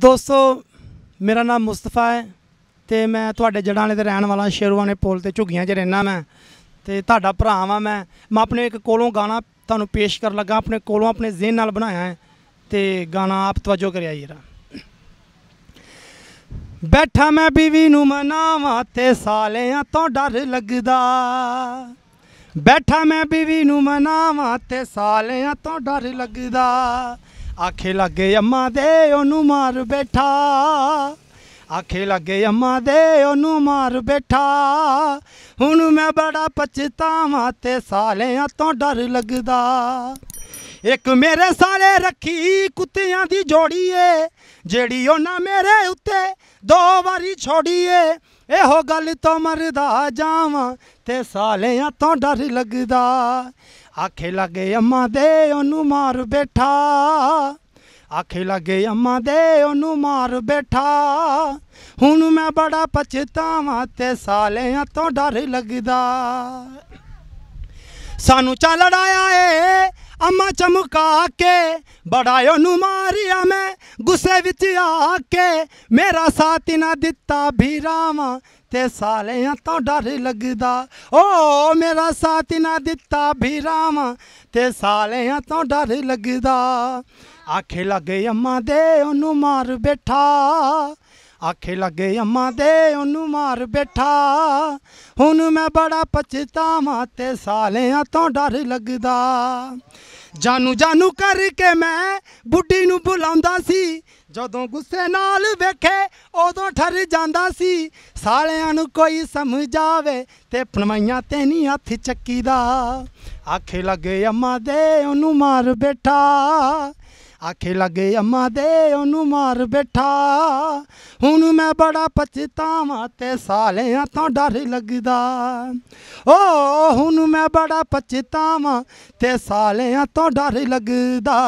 ਦੋਸਤੋ ਮੇਰਾ ਨਾਮ ਮੁਸਤਫਾ ਹੈ ਤੇ ਮੈਂ ਤੁਹਾਡੇ ਜੜਾਂ ਵਾਲੇ ਦੇ ਰਹਿਣ ਵਾਲਾ ਸ਼ੇਰਵਾਨੇ ਪੋਲ ਤੇ ਝੁੱਗੀਆਂ 'ਚ ਰਹਿਣਾ ਮੈਂ ਤੇ ਤੁਹਾਡਾ ਭਰਾ ਵਾਂ ਮੈਂ ਮੈਂ ਆਪਣੇ ਇੱਕ ਕੋਲੋਂ ਗਾਣਾ ਤੁਹਾਨੂੰ ਪੇਸ਼ ਕਰਨ ਲੱਗਾ ਆਪਣੇ ਕੋਲੋਂ ਆਪਣੇ ਜ਼ਿਹਨ ਨਾਲ ਬਣਾਇਆ ਹੈ ਤੇ ਗਾਣਾ ਆਪ ਤਵਜੋ ਕਰਿਆ ਜੀਰਾ ਬੈਠਾ ਮੈਂ ਬੀਵੀ ਨੂੰ ਮਨਾਵਾ ਤੇ ਸਾਲਿਆਂ ਤੋਂ ਡਰ ਲੱਗਦਾ ਬੈਠਾ ਮੈਂ ਬੀਵੀ ਨੂੰ ਮਨਾਵਾ ਤੇ ਸਾਲਿਆਂ ਤੋਂ ਡਰ ਲੱਗਦਾ ਆਖੇ ਲੱਗੇ ਅੰਮਾ ਦੇ ਉਹਨੂੰ ਮਾਰ ਬੈਠਾ ਆਖੇ ਲੱਗੇ ਅੰਮਾ ਦੇ ਉਹਨੂੰ ਮਾਰ ਬੈਠਾ ਹੁਣ ਮੈਂ ਬੜਾ ਪਛਤਾਵਾਂ ਤੇ ਸਾਲਿਆਂ ਤੋਂ ਡਰ ਲੱਗਦਾ ਇੱਕ ਮੇਰੇ ਸਾਲੇ ਰੱਖੀ ਕੁੱਤਿਆਂ ਦੀ ਜੋੜੀ ਏ ਜਿਹੜੀ ਉਹਨਾਂ ਮੇਰੇ ਉੱਤੇ ਦੋ ਵਾਰੀ ਛੋੜੀ ਏ ਇਹੋ ਗੱਲ ਤੋਂ ਮਰਦਾ ਜਾਵਾਂ ਤੇ ਸਾਲਿਆਂ ਤੋਂ ਡਰ ਲੱਗਦਾ ਆਖੇ ਲੱਗੇ ਅੰਮਾ ਦੇ ਉਹਨੂੰ ਮਾਰ ਬੈਠਾ ਆਖੇ ਲੱਗੇ ਅੰਮਾ ਦੇ ਉਹਨੂੰ ਮਾਰ ਬੈਠਾ ਹੁਣ ਮੈਂ ਬੜਾ ਪਛਤਾਵਾਂ ਤੇ ਸਾਲਿਆਂ ਤੋਂ ਡਰ ਲੱਗਦਾ ਸਾਨੂੰ ਚਾ ਲੜਾਇਆ ਏ ਅੰਮਾ ਚਮਕਾ ਕੇ ਬੜਾ ਉਹਨੂੰ ਮਾਰਿਆ ਮੈਂ ਗੁੱਸੇ ਵਿੱਚ ਆ ਕੇ ਮੇਰਾ ਸਾਥ ਨਾ ਦਿੱਤਾ ਵੀ ਤੇ ਸਾਲਿਆਂ ਤੋਂ ਡਰ ਲੱਗਦਾ ਓ ਮੇਰਾ ਸਾਥ ਨਾ ਦਿੱਤਾ ਵੀ ਤੇ ਸਾਲਿਆਂ ਤੋਂ ਡਰ ਲੱਗਦਾ ਆਖੇ ਲੱਗੇ ਅੰਮਾ ਦੇ ਉਹਨੂੰ ਮਾਰ ਬੈਠਾ ਆਖੇ ਲੱਗੇ ਅੰਮਾ ਦੇ ਉਹਨੂੰ ਮਾਰ ਬੈਠਾ ਹੁਣ ਮੈਂ ਬੜਾ ਪਛਤਾਵਾਂ ਤੇ ਸਾਲਿਆਂ ਤੋਂ ਡਰ ਲੱਗਦਾ ਜਾਨੂ ਜਾਨੂ ਕਰਕੇ ਮੈਂ ਬੁੱਢੀ ਨੂੰ ਬੁਲਾਉਂਦਾ ਸੀ ਜਦੋਂ ਗੁੱਸੇ ਨਾਲ ਵੇਖੇ ਉਦੋਂ ਠਰ ਜਾਂਦਾ ਸੀ ਸਾਲਿਆਂ ਨੂੰ ਕੋਈ ਸਮਝਾਵੇ ਤੇ ਫਣਵਾਈਆਂ ਤੇ ਨਹੀਂ ਹੱਥ ਚੱਕੀਦਾ ਆਖੇ ਲੱਗੇ ਅਮਾ ਦੇ ਉਹਨੂੰ ਮਾਰ ਬੇਟਾ ਆਖੇ ਲੱਗੇ ਅੰਮਾ ਦੇ ਉਹਨੂੰ ਮਾਰ ਬੈਠਾ ਹੁਣ ਮੈਂ ਬੜਾ ਪਛਤਾਵਾਂ ਤੇ ਸਾਲਿਆਂ ਤੋਂ ਡਰ ਲੱਗਦਾ ਓ ਹੁਣ ਮੈਂ ਬੜਾ ਪਛਤਾਵਾਂ ਤੇ ਸਾਲਿਆਂ ਤੋਂ ਡਰ ਲੱਗਦਾ